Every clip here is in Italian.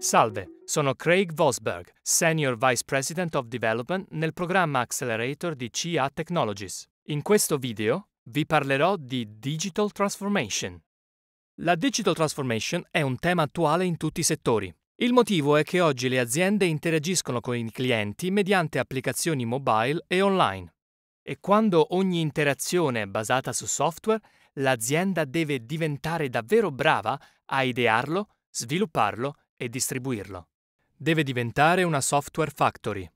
Salve, sono Craig Vosberg, Senior Vice President of Development nel programma Accelerator di CA Technologies. In questo video vi parlerò di Digital Transformation. La Digital Transformation è un tema attuale in tutti i settori. Il motivo è che oggi le aziende interagiscono con i clienti mediante applicazioni mobile e online. E quando ogni interazione è basata su software, l'azienda deve diventare davvero brava a idearlo, svilupparlo e distribuirlo. Deve diventare una software factory.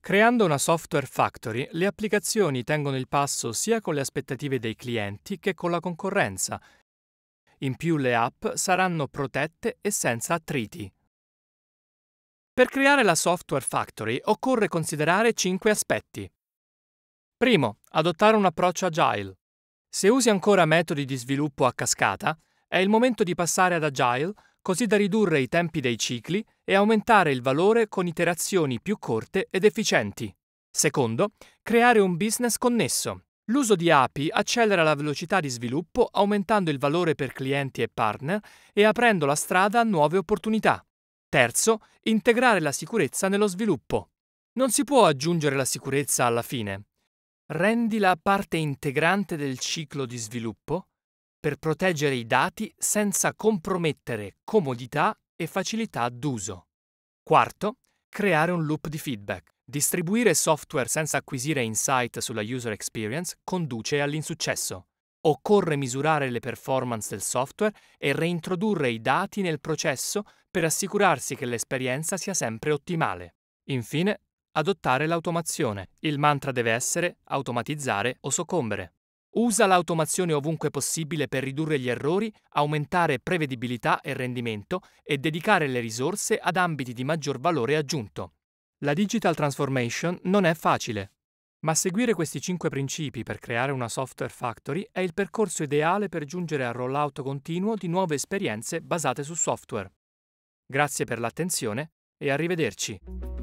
Creando una software factory, le applicazioni tengono il passo sia con le aspettative dei clienti che con la concorrenza. In più le app saranno protette e senza attriti. Per creare la software factory occorre considerare 5 aspetti. Primo, adottare un approccio agile. Se usi ancora metodi di sviluppo a cascata, è il momento di passare ad agile così da ridurre i tempi dei cicli e aumentare il valore con iterazioni più corte ed efficienti. Secondo, creare un business connesso. L'uso di API accelera la velocità di sviluppo aumentando il valore per clienti e partner e aprendo la strada a nuove opportunità. Terzo, integrare la sicurezza nello sviluppo. Non si può aggiungere la sicurezza alla fine. Rendila parte integrante del ciclo di sviluppo per proteggere i dati senza compromettere comodità e facilità d'uso. Quarto, creare un loop di feedback. Distribuire software senza acquisire insight sulla user experience conduce all'insuccesso. Occorre misurare le performance del software e reintrodurre i dati nel processo per assicurarsi che l'esperienza sia sempre ottimale. Infine, adottare l'automazione. Il mantra deve essere automatizzare o soccombere. Usa l'automazione ovunque possibile per ridurre gli errori, aumentare prevedibilità e rendimento e dedicare le risorse ad ambiti di maggior valore aggiunto. La digital transformation non è facile, ma seguire questi cinque principi per creare una software factory è il percorso ideale per giungere al rollout continuo di nuove esperienze basate su software. Grazie per l'attenzione e arrivederci.